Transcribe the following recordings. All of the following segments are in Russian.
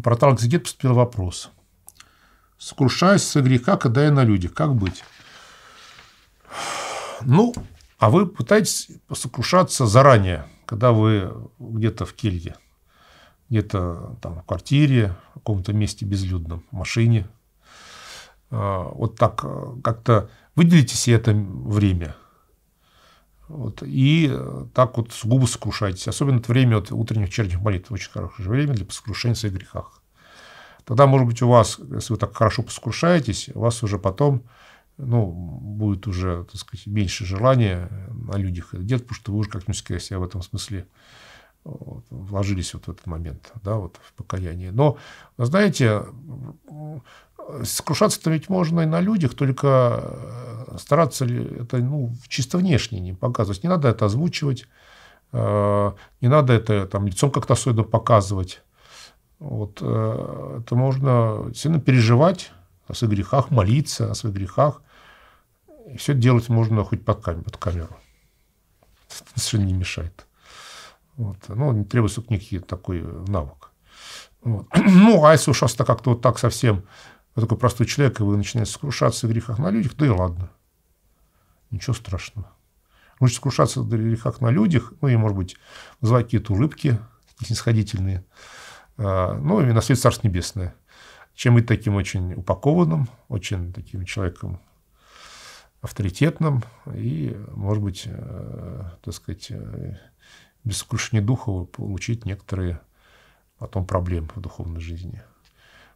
На портал «Экзегет» поступил вопрос. Сокрушаюсь с греха, когда я на людях, Как быть? Ну, а вы пытаетесь сокрушаться заранее, когда вы где-то в келье, где-то там в квартире, в каком-то месте безлюдном, в машине. А, вот так э, как-то выделите себе это время – вот, и э, так вот сугубо сокрушайтесь. Особенно это время вот, утренних черних молитв. Очень хорошее время для сокрушения своих грехах. Тогда, может быть, у вас, если вы так хорошо поскрушаетесь, у вас уже потом ну, будет уже, так сказать, меньше желания на людях это делать, потому что вы уже как-нибудь себя в этом смысле вот, вложились вот в этот момент, да, вот в покаяние. Но, знаете, скрушаться то ведь можно и на людях, только э, стараться это ну, чисто внешне не показывать. Не надо это озвучивать, э, не надо это там, лицом как-то особенно показывать. Вот, э, это можно сильно переживать о своих грехах, молиться о своих грехах. И все это делать можно хоть под камеру. Под камеру. Это совершенно не мешает. Вот. Ну, не требуется книги такой э, навык. Вот. Ну, а если уж как-то вот так совсем, вы такой простой человек, и вы начинаете сокрушаться в грехах на людях, да и ладно. Ничего страшного. Лучше скушаться как на людях, ну и, может быть, вызывать какие-то улыбки снисходительные, а, ну и наследие Царство Небесное, чем быть таким очень упакованным, очень таким человеком авторитетным и, может быть, э, так сказать, э, без сокрушения духа получить некоторые потом проблемы в духовной жизни.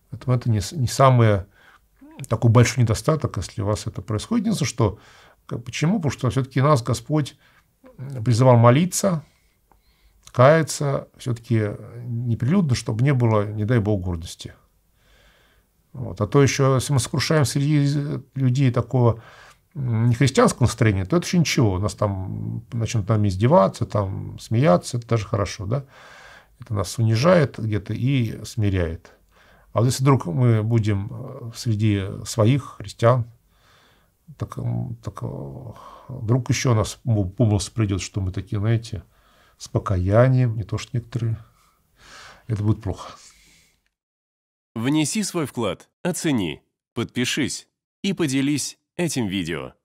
Поэтому это не, не самый такой большой недостаток, если у вас это происходит. Единственное, что Почему? Потому что все-таки нас Господь призывал молиться, каяться, все-таки э, неприлюдно, чтобы не было, не дай Бог, гордости. Вот. А то еще, если мы сокрушаем среди э, людей такого нехристианского настроения, то это еще ничего. У нас там начнут нами издеваться, там смеяться, это даже хорошо, да? Это нас унижает где-то и смиряет. А вот если вдруг мы будем э, среди своих христиан, так, э, так э, вдруг еще у нас помощь придет, что мы такие, знаете, с покаянием, не то что некоторые. Это будет плохо. Внеси свой вклад, оцени, подпишись и поделись этим видео.